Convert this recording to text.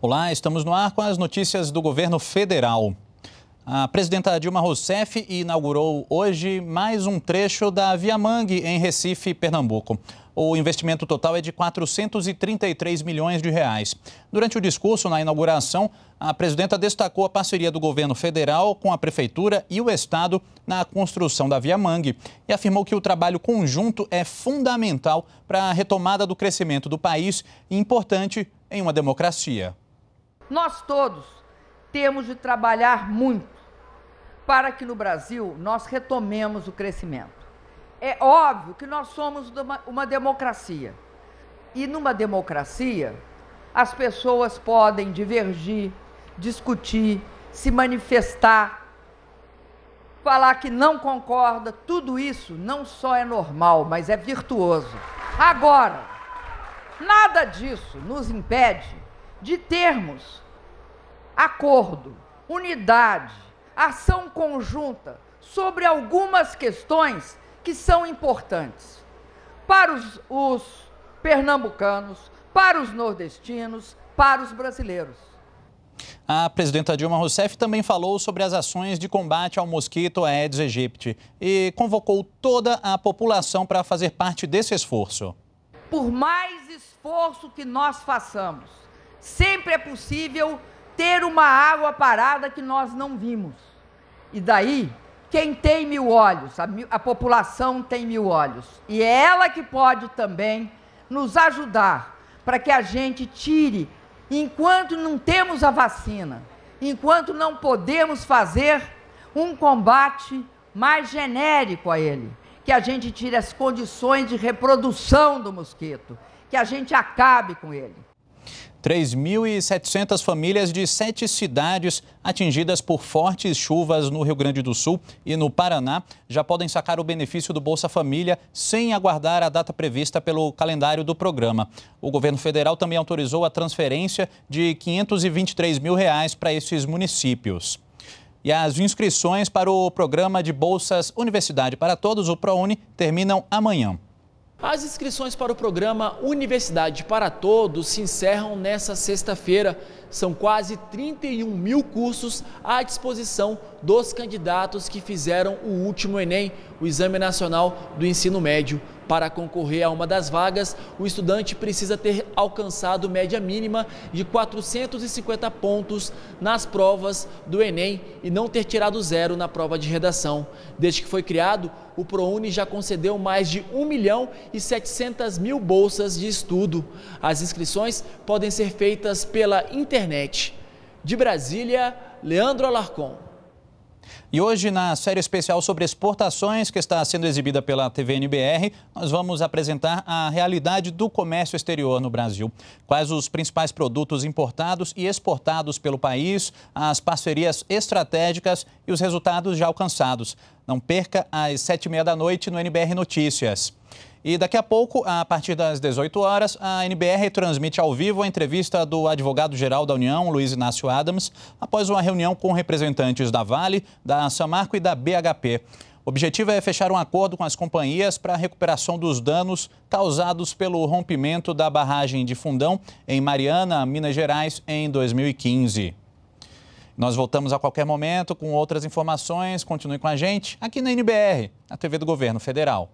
Olá, estamos no ar com as notícias do governo federal. A presidenta Dilma Rousseff inaugurou hoje mais um trecho da Via Mangue, em Recife, Pernambuco. O investimento total é de 433 milhões de reais. Durante o discurso na inauguração, a presidenta destacou a parceria do governo federal com a prefeitura e o estado na construção da Via Mangue e afirmou que o trabalho conjunto é fundamental para a retomada do crescimento do país e importante em uma democracia. Nós todos temos de trabalhar muito para que no Brasil nós retomemos o crescimento. É óbvio que nós somos uma, democracia. E numa democracia, as pessoas podem divergir, discutir, se manifestar, falar que não concorda, tudo isso não só é normal, mas é virtuoso. Agora, nada disso nos impede de termos acordo, unidade, ação conjunta sobre algumas questões que são importantes para os, os pernambucanos, para os nordestinos, para os brasileiros. A presidenta Dilma Rousseff também falou sobre as ações de combate ao mosquito Aedes aegypti e convocou toda a população para fazer parte desse esforço. Por mais esforço que nós façamos, Sempre é possível ter uma água parada que nós não vimos. E daí, quem tem mil olhos, a, a população tem mil olhos. E é ela que pode também nos ajudar para que a gente tire, enquanto não temos a vacina, enquanto não podemos fazer um combate mais genérico a ele, que a gente tire as condições de reprodução do mosquito, que a gente acabe com ele. 3.700 famílias de sete cidades atingidas por fortes chuvas no Rio Grande do Sul e no Paraná já podem sacar o benefício do Bolsa Família sem aguardar a data prevista pelo calendário do programa. O governo federal também autorizou a transferência de 523 mil reais para esses municípios. E as inscrições para o programa de bolsas Universidade para Todos, o ProUni, terminam amanhã. As inscrições para o programa Universidade para Todos se encerram nesta sexta-feira. São quase 31 mil cursos à disposição dos candidatos que fizeram o último Enem, o Exame Nacional do Ensino Médio. Para concorrer a uma das vagas, o estudante precisa ter alcançado média mínima de 450 pontos nas provas do Enem e não ter tirado zero na prova de redação. Desde que foi criado, o ProUni já concedeu mais de 1 milhão e 700 mil bolsas de estudo. As inscrições podem ser feitas pela internet. De Brasília, Leandro Alarcón. E hoje, na série especial sobre exportações, que está sendo exibida pela TV NBR, nós vamos apresentar a realidade do comércio exterior no Brasil. Quais os principais produtos importados e exportados pelo país, as parcerias estratégicas e os resultados já alcançados. Não perca às sete e meia da noite no NBR Notícias. E daqui a pouco, a partir das 18 horas, a NBR transmite ao vivo a entrevista do advogado-geral da União, Luiz Inácio Adams, após uma reunião com representantes da Vale, da Samarco e da BHP. O objetivo é fechar um acordo com as companhias para a recuperação dos danos causados pelo rompimento da barragem de Fundão em Mariana, Minas Gerais, em 2015. Nós voltamos a qualquer momento com outras informações. Continue com a gente aqui na NBR, a TV do Governo Federal.